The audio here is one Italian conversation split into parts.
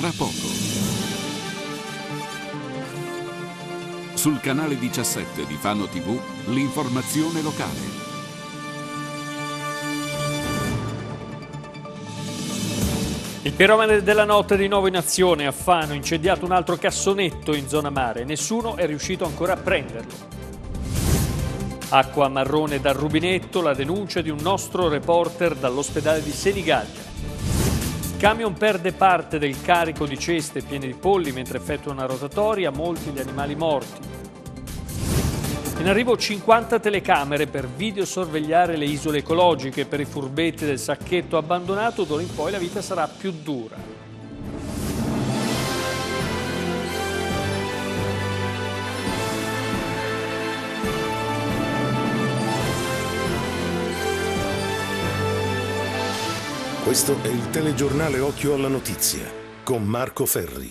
tra poco. Sul canale 17 di Fano TV, l'informazione locale. Il piromane della notte di nuovo in azione a Fano, incendiato un altro cassonetto in zona mare. Nessuno è riuscito ancora a prenderlo. Acqua marrone dal rubinetto, la denuncia di un nostro reporter dall'ospedale di Senigallia. Camion perde parte del carico di ceste piene di polli mentre effettua una rotatoria, molti gli animali morti. In arrivo 50 telecamere per videosorvegliare le isole ecologiche. Per i furbetti del sacchetto abbandonato d'ora in poi la vita sarà più dura. Questo è il telegiornale Occhio alla Notizia con Marco Ferri.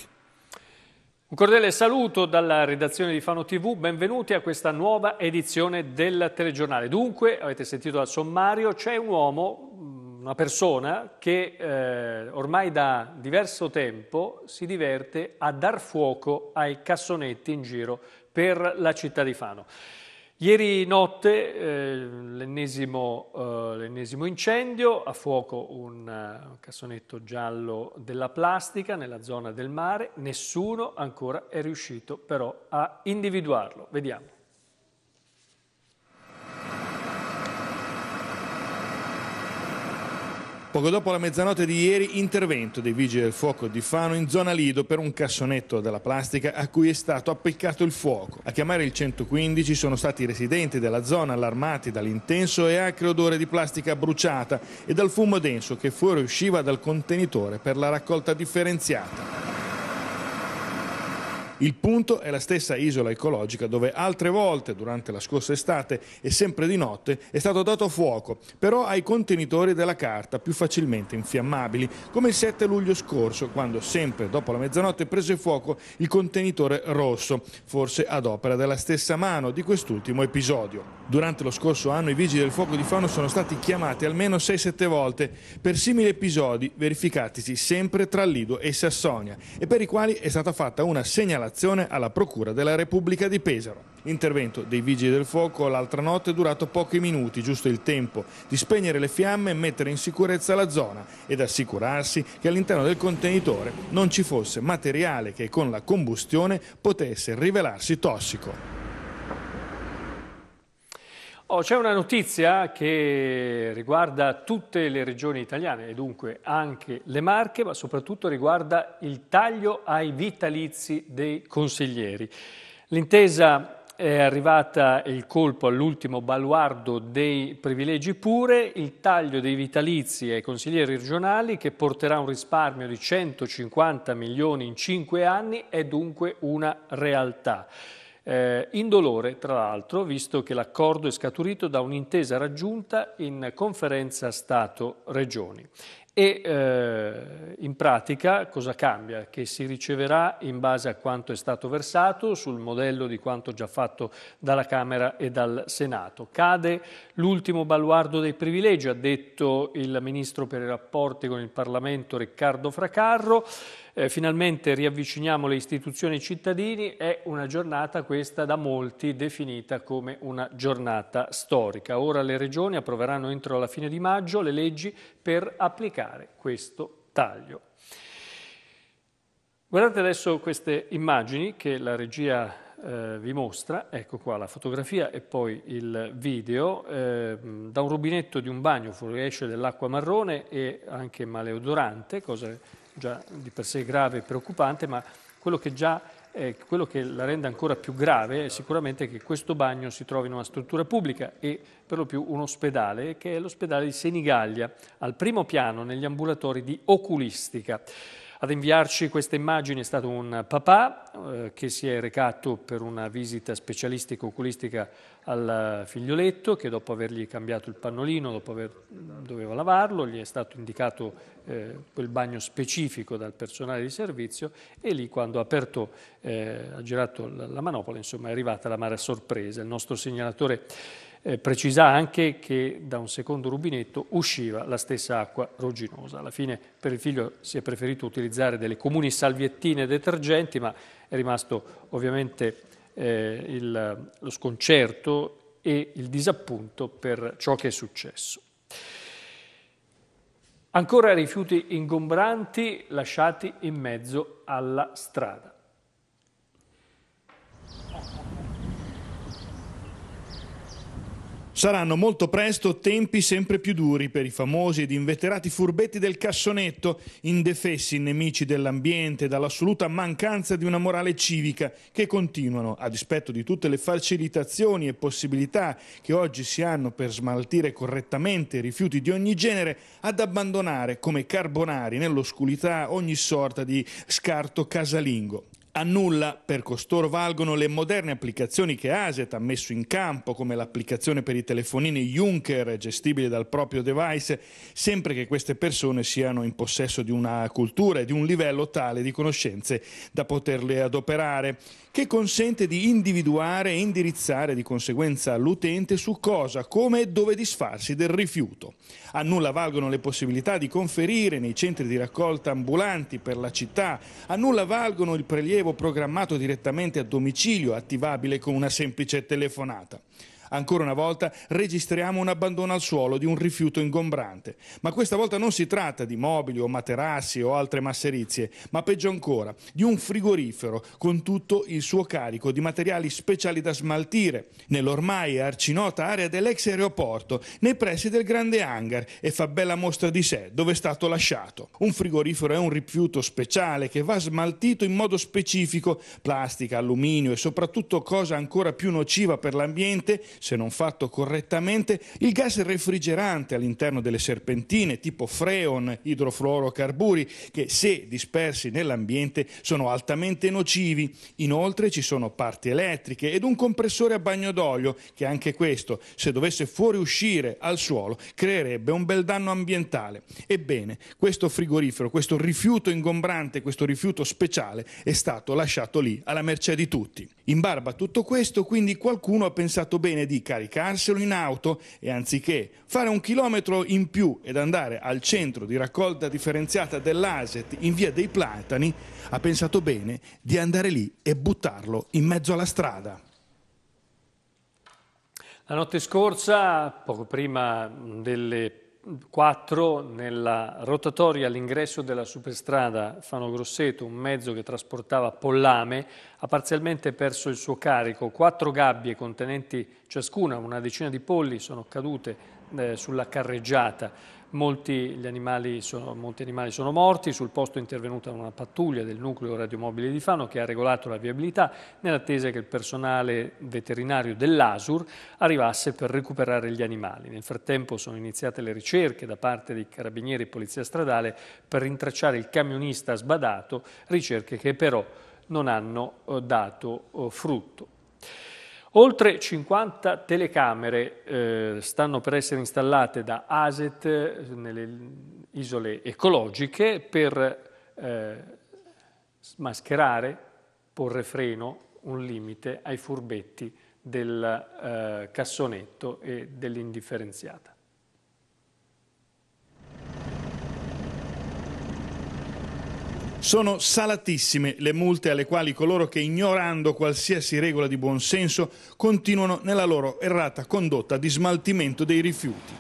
Un cordiale saluto dalla redazione di Fano TV, benvenuti a questa nuova edizione del telegiornale. Dunque, avete sentito dal sommario, c'è un uomo, una persona che eh, ormai da diverso tempo si diverte a dar fuoco ai cassonetti in giro per la città di Fano. Ieri notte eh, l'ennesimo, eh, l'ennesimo, incendio, a fuoco un, eh, un cassonetto giallo della plastica nella zona del mare, nessuno ancora è riuscito però a individuarlo. Vediamo. Poco dopo la mezzanotte di ieri, intervento dei vigili del fuoco di Fano in zona Lido per un cassonetto della plastica a cui è stato appiccato il fuoco. A chiamare il 115 sono stati i residenti della zona allarmati dall'intenso e acre odore di plastica bruciata e dal fumo denso che fuoriusciva dal contenitore per la raccolta differenziata. Il punto è la stessa isola ecologica dove altre volte durante la scorsa estate e sempre di notte è stato dato fuoco, però ai contenitori della carta più facilmente infiammabili, come il 7 luglio scorso quando sempre dopo la mezzanotte prese fuoco il contenitore rosso, forse ad opera della stessa mano di quest'ultimo episodio. Durante lo scorso anno i vigili del fuoco di Fano sono stati chiamati almeno 6-7 volte per simili episodi verificatisi sempre tra Lido e Sassonia e per i quali è stata fatta una segnalazione alla Procura della Repubblica di Pesaro. L'intervento dei vigili del fuoco l'altra notte è durato pochi minuti, giusto il tempo di spegnere le fiamme e mettere in sicurezza la zona ed assicurarsi che all'interno del contenitore non ci fosse materiale che con la combustione potesse rivelarsi tossico. Oh, c'è una notizia che riguarda tutte le regioni italiane e dunque anche le Marche, ma soprattutto riguarda il taglio ai vitalizi dei consiglieri. L'intesa è arrivata il colpo all'ultimo baluardo dei privilegi pure, il taglio dei vitalizi ai consiglieri regionali che porterà un risparmio di 150 milioni in 5 anni è dunque una realtà eh, indolore tra l'altro, visto che l'accordo è scaturito da un'intesa raggiunta in conferenza Stato-Regioni. E eh, in pratica cosa cambia? Che si riceverà in base a quanto è stato versato, sul modello di quanto già fatto dalla Camera e dal Senato. Cade l'ultimo baluardo dei privilegi, ha detto il Ministro per i rapporti con il Parlamento Riccardo Fracarro eh, finalmente riavviciniamo le istituzioni ai cittadini, è una giornata questa da molti definita come una giornata storica. Ora le regioni approveranno entro la fine di maggio le leggi per applicare questo taglio. Guardate adesso queste immagini che la regia eh, vi mostra, ecco qua la fotografia e poi il video, eh, da un rubinetto di un bagno fuoriesce dell'acqua marrone e anche maleodorante, cosa già di per sé grave e preoccupante, ma quello che, già, eh, quello che la rende ancora più grave è sicuramente che questo bagno si trovi in una struttura pubblica e per lo più un ospedale, che è l'ospedale di Senigallia, al primo piano negli ambulatori di oculistica. Ad inviarci questa immagine è stato un papà eh, che si è recato per una visita specialistica oculistica al figlioletto che dopo avergli cambiato il pannolino, dopo aver, doveva lavarlo, gli è stato indicato eh, quel bagno specifico dal personale di servizio e lì quando ha aperto, eh, ha girato la, manopola, insomma è arrivata la mare sorpresa. Il nostro segnalatore eh, precisa anche che da un secondo rubinetto usciva la stessa acqua rugginosa. Alla fine per il figlio si è preferito utilizzare delle comuni salviettine detergenti, ma è rimasto ovviamente eh, il, lo sconcerto e il disappunto per ciò che è successo. Ancora rifiuti ingombranti lasciati in mezzo alla strada. Saranno molto presto tempi sempre più duri per i famosi ed inveterati furbetti del cassonetto, indefessi nemici dell'ambiente dall'assoluta mancanza di una morale civica, che continuano, a dispetto di tutte le facilitazioni e possibilità che oggi si hanno per smaltire correttamente rifiuti di ogni genere, ad abbandonare come carbonari nell'oscurità ogni sorta di scarto casalingo. A nulla per costoro valgono le moderne applicazioni che Aset ha messo in campo, come l'applicazione per i telefonini Juncker, gestibile dal proprio device, sempre che queste persone siano in possesso di una cultura e di un livello tale di conoscenze da poterle adoperare che consente di individuare e indirizzare di conseguenza l'utente su cosa, come e dove disfarsi del rifiuto. A nulla valgono le possibilità di conferire nei centri di raccolta ambulanti per la città, a nulla valgono il prelievo programmato direttamente a domicilio, attivabile con una semplice telefonata. Ancora una volta registriamo un abbandono al suolo di un rifiuto ingombrante. Ma questa volta non si tratta di mobili o materassi o altre masserizie, ma peggio ancora, di un frigorifero con tutto il suo carico di materiali speciali da smaltire nell'ormai arcinota area dell'ex aeroporto, nei pressi del grande hangar e fa bella mostra di sé dove è stato lasciato. Un frigorifero è un rifiuto speciale che va smaltito in modo specifico, plastica, alluminio e soprattutto cosa ancora più nociva per l'ambiente, se non fatto correttamente, il gas refrigerante all'interno delle serpentine tipo freon, idrofluorocarburi, che se dispersi nell'ambiente sono altamente nocivi. Inoltre ci sono parti elettriche ed un compressore a bagno d'olio che anche questo, se dovesse fuoriuscire al suolo, creerebbe un bel danno ambientale. Ebbene, questo frigorifero, questo rifiuto ingombrante, questo rifiuto speciale è stato lasciato lì alla merce di tutti. In barba a tutto questo, quindi qualcuno ha pensato bene di caricarselo in auto e anziché fare un chilometro in più ed andare al centro di raccolta differenziata dell'Aset in via dei Platani, ha pensato bene di andare lì e buttarlo in mezzo alla strada. La notte scorsa, poco prima delle 4 nella rotatoria all'ingresso della superstrada Fano Grosseto, un mezzo che trasportava pollame, ha parzialmente perso il suo carico. Quattro gabbie contenenti ciascuna una decina di polli sono cadute eh, sulla carreggiata. Molti animali, sono, molti animali sono morti, sul posto è intervenuta una pattuglia del nucleo radiomobile di Fano che ha regolato la viabilità nell'attesa che il personale veterinario dell'ASUR arrivasse per recuperare gli animali. Nel frattempo sono iniziate le ricerche da parte dei carabinieri e polizia stradale per rintracciare il camionista sbadato, ricerche che però non hanno eh, dato eh, frutto. Oltre 50 telecamere eh, stanno per essere installate da ASET eh, nelle isole ecologiche per eh, smascherare, porre freno, un limite ai furbetti del eh, cassonetto e dell'indifferenziata. Sono salatissime le multe alle quali coloro che ignorando qualsiasi regola di buonsenso continuano nella loro errata condotta di smaltimento dei rifiuti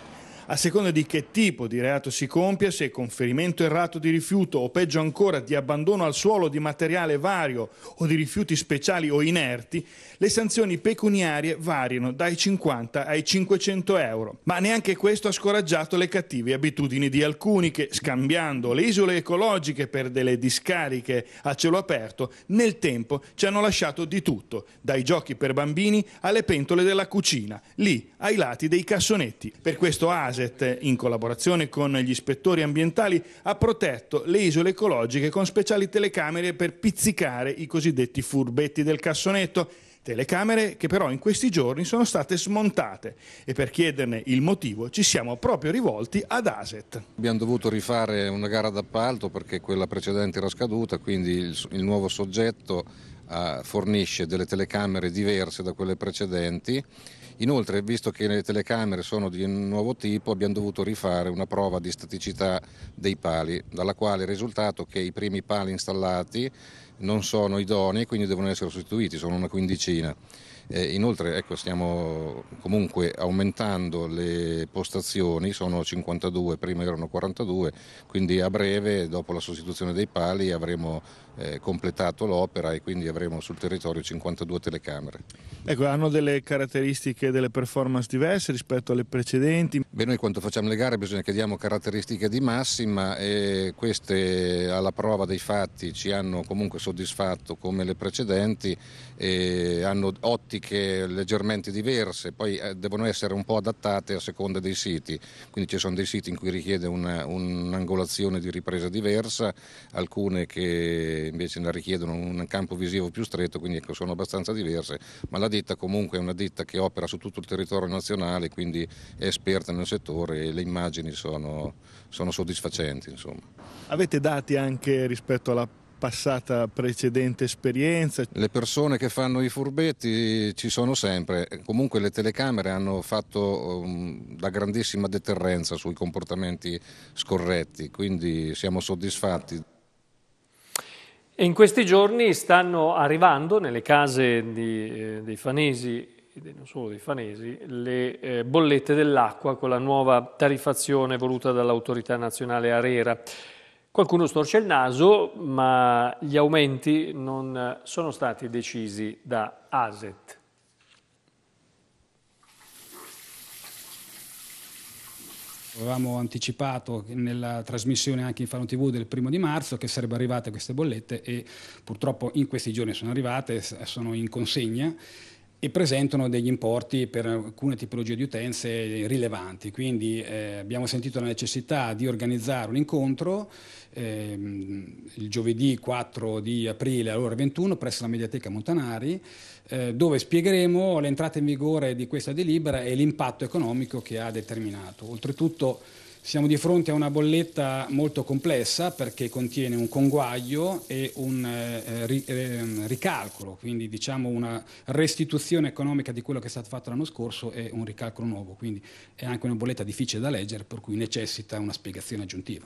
a seconda di che tipo di reato si compia, se conferimento errato di rifiuto o peggio ancora di abbandono al suolo di materiale vario o di rifiuti speciali o inerti, le sanzioni pecuniarie variano dai 50 ai 500 euro. Ma neanche questo ha scoraggiato le cattive abitudini di alcuni che, scambiando le isole ecologiche per delle discariche a cielo aperto, nel tempo ci hanno lasciato di tutto, dai giochi per bambini alle pentole della cucina, lì ai lati dei cassonetti. Per questo ASI L'ASET, in collaborazione con gli ispettori ambientali, ha protetto le isole ecologiche con speciali telecamere per pizzicare i cosiddetti furbetti del cassonetto, telecamere che però in questi giorni sono state smontate e per chiederne il motivo ci siamo proprio rivolti ad Aset. Abbiamo dovuto rifare una gara d'appalto perché quella precedente era scaduta, quindi il, il nuovo soggetto uh, fornisce delle telecamere diverse da quelle precedenti Inoltre, visto che le telecamere sono di un nuovo tipo, abbiamo dovuto rifare una prova di staticità dei pali, dalla quale è risultato che i primi pali installati non sono idonei, e quindi devono essere sostituiti, sono una quindicina. Eh, inoltre ecco, stiamo comunque aumentando le postazioni, sono 52, prima erano 42, quindi a breve dopo la sostituzione dei pali avremo eh, completato l'opera e quindi avremo sul territorio 52 telecamere. Ecco, hanno delle caratteristiche, delle performance diverse rispetto alle precedenti? Beh, noi quando facciamo le gare bisogna che diamo caratteristiche di massima e queste alla prova dei fatti ci hanno comunque soddisfatto come le precedenti e hanno ottimi tematiche leggermente diverse, poi eh, devono essere un po' adattate a seconda dei siti, quindi ci sono dei siti in cui richiede una, un'angolazione di ripresa diversa, alcune che invece ne richiedono un campo visivo più stretto, quindi ecco, sono abbastanza diverse, ma la ditta comunque è una ditta che opera su tutto il territorio nazionale, quindi è esperta nel settore e le immagini sono, sono soddisfacenti. Insomma. Avete dati anche rispetto alla passata precedente esperienza. Le persone che fanno i furbetti ci sono sempre, comunque le telecamere hanno fatto um, la grandissima deterrenza sui comportamenti scorretti, quindi siamo soddisfatti. in questi giorni stanno arrivando nelle case di, eh, dei fanesi non solo dei fanesi, le eh, bollette dell'acqua con la nuova tarifazione voluta dall'autorità nazionale Arera. Qualcuno storce il naso, ma gli aumenti non sono stati decisi da ASET. Avevamo anticipato nella trasmissione anche in Fano TV del primo di marzo che sarebbero arrivate queste bollette e purtroppo in questi giorni sono arrivate, sono in consegna e presentano degli importi per alcune tipologie di utenze rilevanti. Quindi eh, abbiamo sentito la necessità di organizzare un incontro ehm, il giovedì 4 di aprile alle ore 21 presso la Mediateca Montanari, eh, dove spiegheremo l'entrata in vigore di questa delibera e l'impatto economico che ha determinato. Oltretutto siamo di fronte a una bolletta molto complessa perché contiene un conguaglio e un eh, eh ri, eh, ricalcolo, quindi diciamo una restituzione economica di quello che è stato fatto l'anno scorso e un ricalcolo nuovo, quindi è anche una bolletta difficile da leggere per cui necessita una spiegazione aggiuntiva.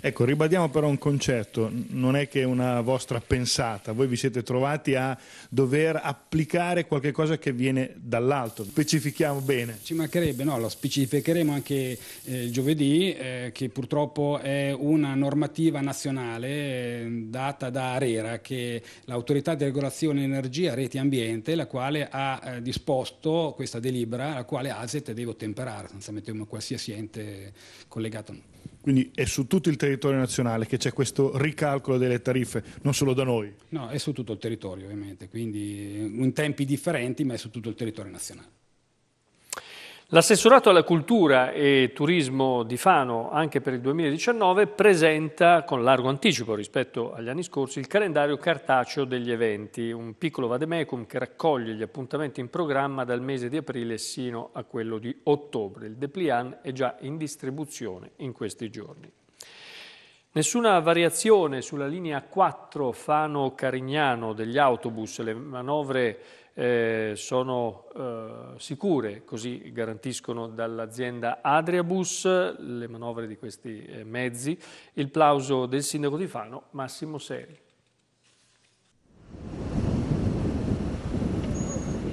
Ecco, ribadiamo però un concetto, non è che è una vostra pensata, voi vi siete trovati a dover applicare qualche cosa che viene dall'alto, specifichiamo bene. Ci mancherebbe, no, lo specificheremo anche eh, giovedì, eh, che purtroppo è una normativa nazionale eh, data da Arera, che è l'autorità di regolazione energia, reti e ambiente, la quale ha eh, disposto questa delibera, la quale ASET deve ottemperare, sostanzialmente come qualsiasi ente collegato. Quindi è su tutto il territorio nazionale che c'è questo ricalcolo delle tariffe, non solo da noi. No, è su tutto il territorio ovviamente, quindi in tempi differenti ma è su tutto il territorio nazionale. L'assessorato alla cultura e turismo di Fano, anche per il 2019, presenta con largo anticipo rispetto agli anni scorsi il calendario cartaceo degli eventi, un piccolo vademecum che raccoglie gli appuntamenti in programma dal mese di aprile sino a quello di ottobre. Il Deplian è già in distribuzione in questi giorni. Nessuna variazione sulla linea 4 Fano-Carignano degli autobus, le manovre eh, sono eh, sicure, così garantiscono dall'azienda Adriabus le manovre di questi eh, mezzi. Il plauso del sindaco di Fano, Massimo Seri.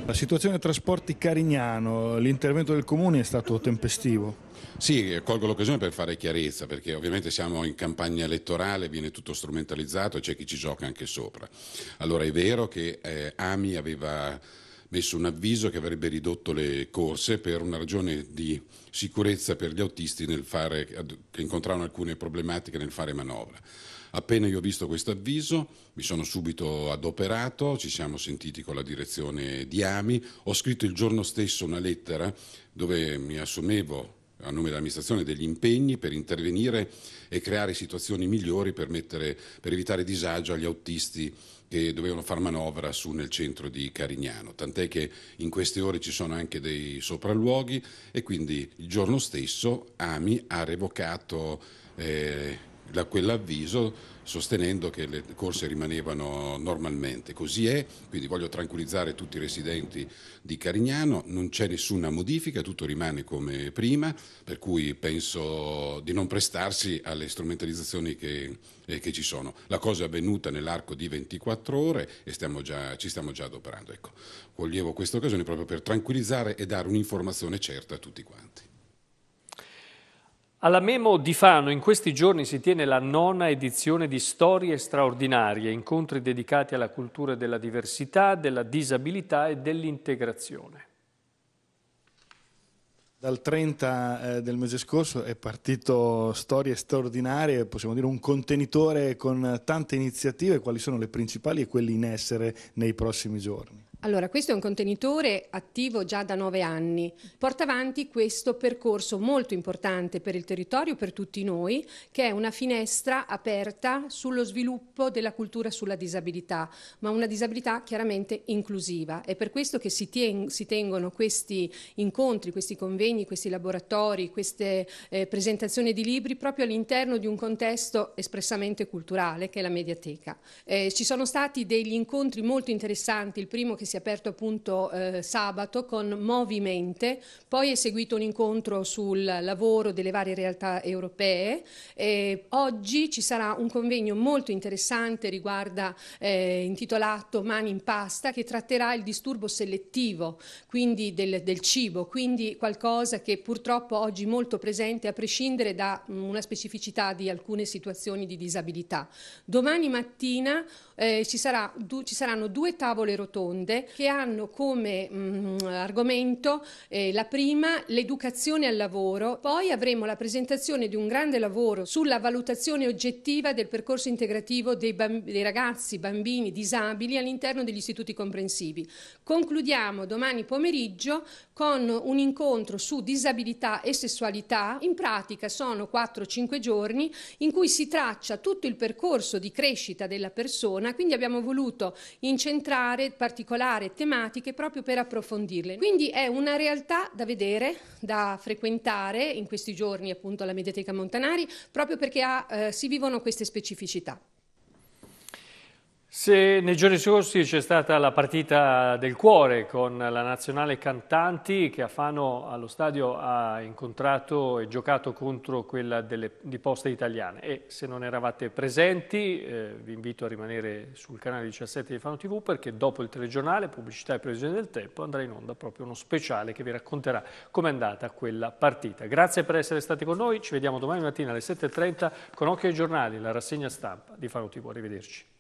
La situazione trasporti Carignano, l'intervento del Comune è stato tempestivo? Sì, colgo l'occasione per fare chiarezza, perché ovviamente siamo in campagna elettorale, viene tutto strumentalizzato e c'è chi ci gioca anche sopra. Allora è vero che eh, Ami aveva messo un avviso che avrebbe ridotto le corse per una ragione di sicurezza per gli autisti fare, che incontravano alcune problematiche nel fare manovra. Appena io ho visto questo avviso mi sono subito adoperato, ci siamo sentiti con la direzione di AMI, ho scritto il giorno stesso una lettera dove mi assumevo a nome dell'amministrazione degli impegni per intervenire e creare situazioni migliori per, mettere, per evitare disagio agli autisti che dovevano far manovra su nel centro di Carignano, tant'è che in queste ore ci sono anche dei sopralluoghi e quindi il giorno stesso Ami ha revocato eh, da quell'avviso sostenendo che le corse rimanevano normalmente. Così è, quindi voglio tranquillizzare tutti i residenti di Carignano, non c'è nessuna modifica, tutto rimane come prima, per cui penso di non prestarsi alle strumentalizzazioni che, eh, che ci sono. La cosa è avvenuta nell'arco di 24 ore e stiamo già, ci stiamo già adoperando. Ecco, coglievo questa occasione proprio per tranquillizzare e dare un'informazione certa a tutti quanti. Alla Memo di Fano in questi giorni si tiene la nona edizione di Storie straordinarie, incontri dedicati alla cultura della diversità, della disabilità e dell'integrazione. Dal 30 eh, del mese scorso è partito Storie straordinarie, possiamo dire un contenitore con tante iniziative, quali sono le principali e quelle in essere nei prossimi giorni? Allora, questo è un contenitore attivo già da nove anni. Porta avanti questo percorso molto importante per il territorio, per tutti noi, che è una finestra aperta sullo sviluppo della cultura sulla disabilità, ma una disabilità chiaramente inclusiva. È per questo che si, ten si tengono questi incontri, questi convegni, questi laboratori, queste eh, presentazioni di libri proprio all'interno di un contesto espressamente culturale, che è la mediateca. Eh, ci sono stati degli incontri molto interessanti, il primo che si si è aperto appunto eh, sabato con Movimente, poi è seguito un incontro sul lavoro delle varie realtà europee. E oggi ci sarà un convegno molto interessante riguarda, eh, intitolato Mani in pasta che tratterà il disturbo selettivo quindi del, del cibo, quindi qualcosa che purtroppo oggi è molto presente a prescindere da mh, mm, una specificità di alcune situazioni di disabilità. Domani mattina eh, ci, sarà, du, ci saranno due tavole rotonde domande che hanno come mh, mm, argomento eh, la prima l'educazione al lavoro, poi avremo la presentazione di un grande lavoro sulla valutazione oggettiva del percorso integrativo dei, bamb dei ragazzi, bambini disabili all'interno degli istituti comprensivi. Concludiamo domani pomeriggio con un incontro su disabilità e sessualità, in pratica sono 4-5 giorni in cui si traccia tutto il percorso di crescita della persona, quindi abbiamo voluto incentrare particolarmente esplorare tematiche proprio per approfondirle. Quindi è una realtà da vedere, da frequentare in questi giorni appunto alla Mediateca Montanari, proprio perché ha, eh, si vivono queste specificità. Se nei giorni scorsi c'è stata la partita del cuore con la nazionale Cantanti che a Fano allo stadio ha incontrato e giocato contro quella delle, di Poste Italiane e se non eravate presenti eh, vi invito a rimanere sul canale 17 di Fano TV perché dopo il telegiornale pubblicità e previsione del tempo andrà in onda proprio uno speciale che vi racconterà com'è andata quella partita. Grazie per essere stati con noi, ci vediamo domani mattina alle 7.30 con Occhio ai giornali, la rassegna stampa di Fano TV, arrivederci.